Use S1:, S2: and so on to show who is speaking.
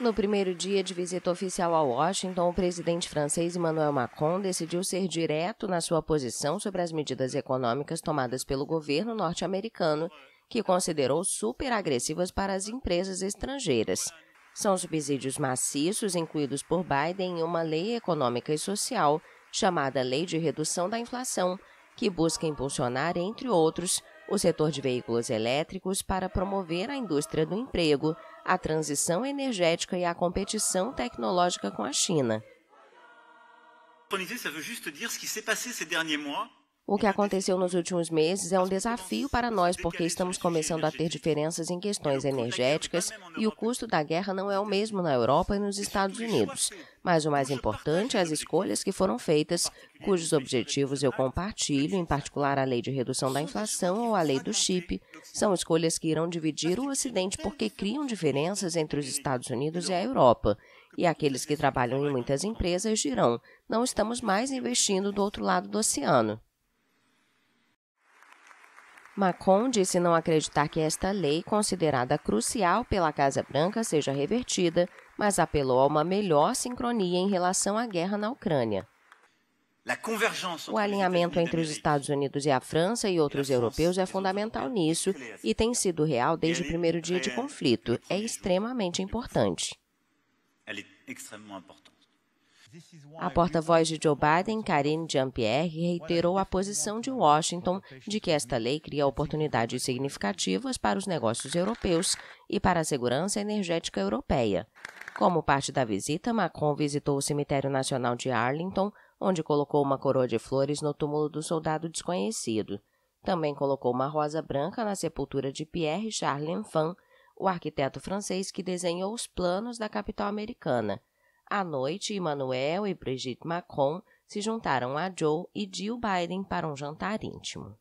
S1: No primeiro dia de visita oficial a Washington, o presidente francês Emmanuel Macron decidiu ser direto na sua posição sobre as medidas econômicas tomadas pelo governo norte-americano, que considerou super-agressivas para as empresas estrangeiras. São subsídios maciços incluídos por Biden em uma lei econômica e social chamada Lei de Redução da Inflação, que busca impulsionar, entre outros, o setor de veículos elétricos para promover a indústria do emprego, a transição energética e a competição tecnológica com a China. O que aconteceu nos últimos meses é um desafio para nós, porque estamos começando a ter diferenças em questões energéticas e o custo da guerra não é o mesmo na Europa e nos Estados Unidos. Mas o mais importante é as escolhas que foram feitas, cujos objetivos eu compartilho, em particular a lei de redução da inflação ou a lei do chip. São escolhas que irão dividir o Ocidente porque criam diferenças entre os Estados Unidos e a Europa e aqueles que trabalham em muitas empresas dirão: não estamos mais investindo do outro lado do oceano. Macron disse não acreditar que esta lei, considerada crucial pela Casa Branca, seja revertida, mas apelou a uma melhor sincronia em relação à guerra na Ucrânia. O alinhamento entre os Estados Unidos e a França e outros europeus é fundamental nisso e tem sido real desde o primeiro dia de conflito. É extremamente importante. A porta-voz de Joe Biden, Karine Jean-Pierre, reiterou a posição de Washington de que esta lei cria oportunidades significativas para os negócios europeus e para a segurança energética europeia. Como parte da visita, Macron visitou o Cemitério Nacional de Arlington, onde colocou uma coroa de flores no túmulo do soldado desconhecido. Também colocou uma rosa branca na sepultura de Pierre Charles Lenfant, o arquiteto francês que desenhou os planos da capital americana. À noite, Emmanuel e Brigitte Macron se juntaram a Joe e Jill Biden para um jantar íntimo.